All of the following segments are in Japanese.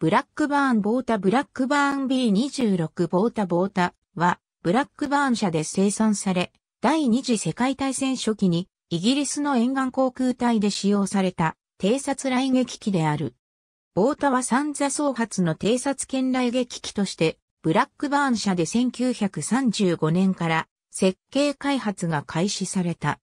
ブラックバーンボータブラックバーン B26 ボータボータは、ブラックバーン社で生産され、第二次世界大戦初期に、イギリスの沿岸航空隊で使用された、偵察雷撃機である。ボータは三座総発の偵察圏雷撃機として、ブラックバーン社で1935年から設計開発が開始された。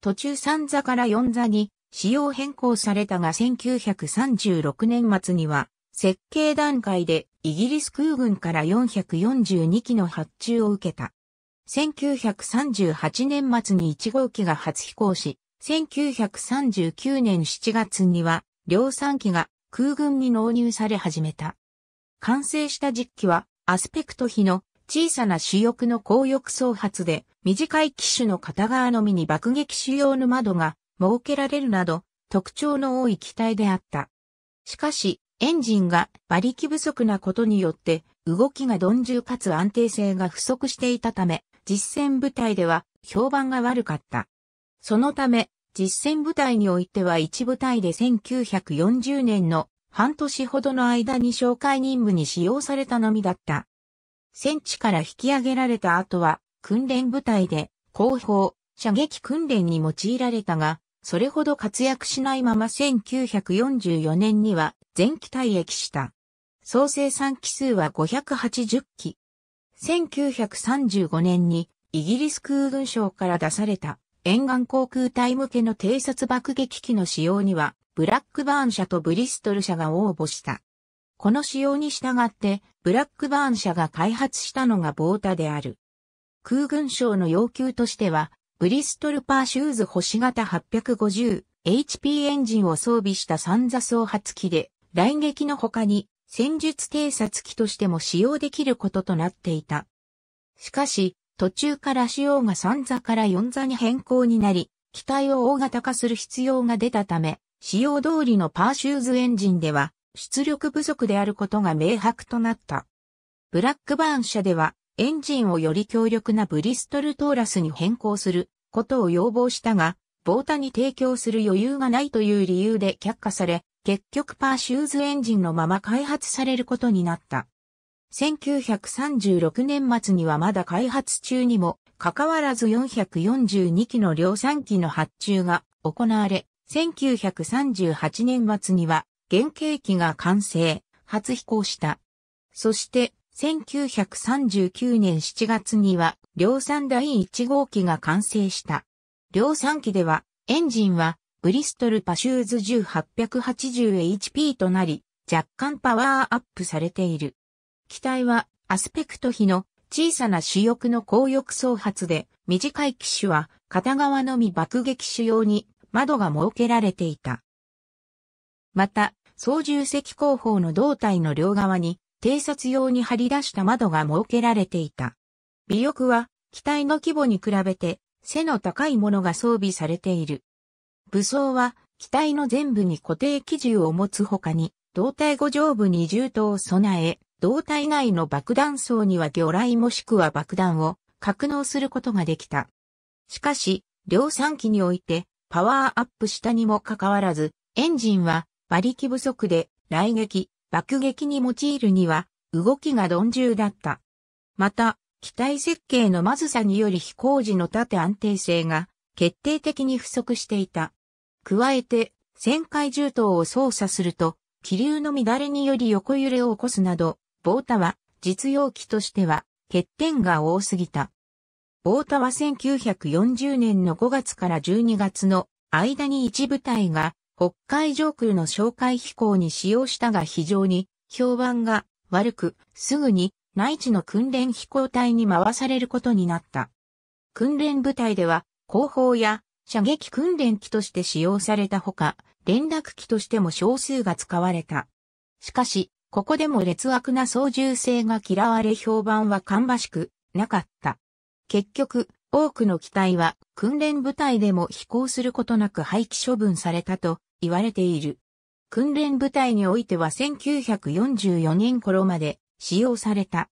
途中3座から4座に使用変更されたが1936年末には設計段階でイギリス空軍から442機の発注を受けた。1938年末に1号機が初飛行し、1939年7月には量産機が空軍に納入され始めた。完成した実機はアスペクト比の小さな主翼の高翼装発で短い機種の片側のみに爆撃主要の窓が設けられるなど特徴の多い機体であった。しかし、エンジンが馬力不足なことによって動きが鈍重かつ安定性が不足していたため、実戦部隊では評判が悪かった。そのため、実戦部隊においては一部隊で1940年の半年ほどの間に紹介任務に使用されたのみだった。戦地から引き上げられた後は、訓練部隊で、後方、射撃訓練に用いられたが、それほど活躍しないまま1944年には全機体液した。総生産機数は580機。1935年にイギリス空軍省から出された沿岸航空隊向けの偵察爆撃機の使用にはブラックバーン社とブリストル社が応募した。この仕様に従ってブラックバーン社が開発したのがボータである。空軍省の要求としてはブリストルパーシューズ星型 850HP エンジンを装備したサンザ発機で雷撃の他に戦術偵察機としても使用できることとなっていた。しかし、途中から仕様が3座から4座に変更になり、機体を大型化する必要が出たため、使用通りのパーシューズエンジンでは出力不足であることが明白となった。ブラックバーン社ではエンジンをより強力なブリストルトーラスに変更することを要望したが、ボータに提供する余裕がないという理由で却下され、結局パーシューズエンジンのまま開発されることになった。1936年末にはまだ開発中にも、かかわらず442機の量産機の発注が行われ、1938年末には原型機が完成、初飛行した。そして、1939年7月には量産第1号機が完成した。量産機では、エンジンはブリストルパシューズ 1880HP となり、若干パワーアップされている。機体はアスペクト比の小さな主翼の高翼総発で、短い機種は片側のみ爆撃手用に窓が設けられていた。また、操縦席後方の胴体の両側に偵察用に張り出した窓が設けられていた。尾翼は機体の規模に比べて背の高いものが装備されている。武装は、機体の全部に固定機銃を持つ他に、胴体5。上部に銃刀を備え、胴体内の爆弾層には魚雷もしくは爆弾を格納することができた。しかし、量産機においてパワーアップしたにもかかわらず、エンジンは馬力不足で雷撃、爆撃に用いるには動きが鈍重だった。また、機体設計のまずさにより飛行時の縦安定性が決定的に不足していた。加えて、旋回銃刀を操作すると、気流の乱れにより横揺れを起こすなど、棒タは実用機としては欠点が多すぎた。棒タは1940年の5月から12月の間に一部隊が北海上空の哨戒飛行に使用したが非常に評判が悪く、すぐに内地の訓練飛行隊に回されることになった。訓練部隊では後方や射撃訓練機として使用されたほか、連絡機としても少数が使われた。しかし、ここでも劣悪な操縦性が嫌われ評判は芳しくなかった。結局、多くの機体は訓練部隊でも飛行することなく廃棄処分されたと言われている。訓練部隊においては1944年頃まで使用された。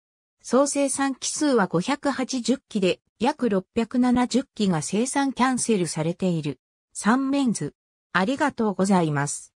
総生産機数は580機で、約670機が生産キャンセルされている。三面図。ありがとうございます。